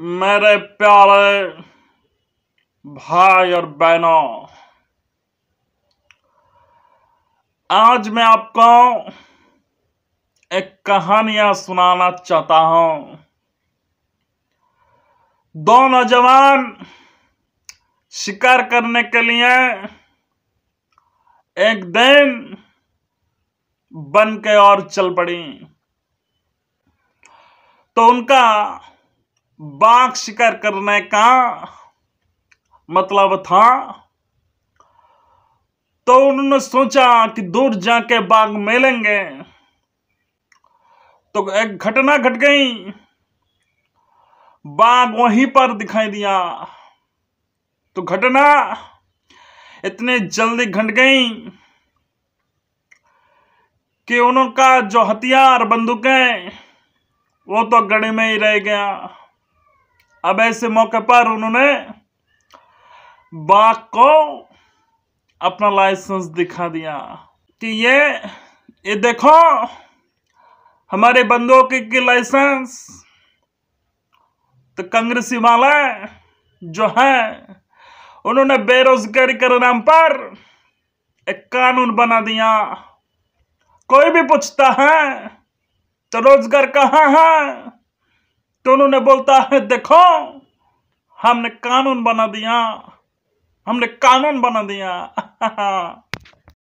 मेरे प्यारे भाई और बहनों आज मैं आपको एक कहानियां सुनाना चाहता हूं दो नौजवान शिकार करने के लिए एक दिन बन के और चल पड़ी तो उनका बाघ शिकार करने का मतलब था तो उन्होंने सोचा कि दूर जाके बाघ मिलेंगे तो एक घटना घट गट गई बाघ वहीं पर दिखाई दिया तो घटना इतने जल्दी घट गई कि उनका जो हथियार बंदूकें वो तो गड़े में ही रह गया अब ऐसे मौके पर उन्होंने बाघ को अपना लाइसेंस दिखा दिया कि ये ये देखो हमारे बंदूक की लाइसेंस तो कांग्रेसी वाला जो है उन्होंने बेरोजगारी के नाम पर एक कानून बना दिया कोई भी पूछता है तो रोजगार कहाँ है तो उन्होंने बोलता है देखो हमने कानून बना दिया हमने कानून बना दिया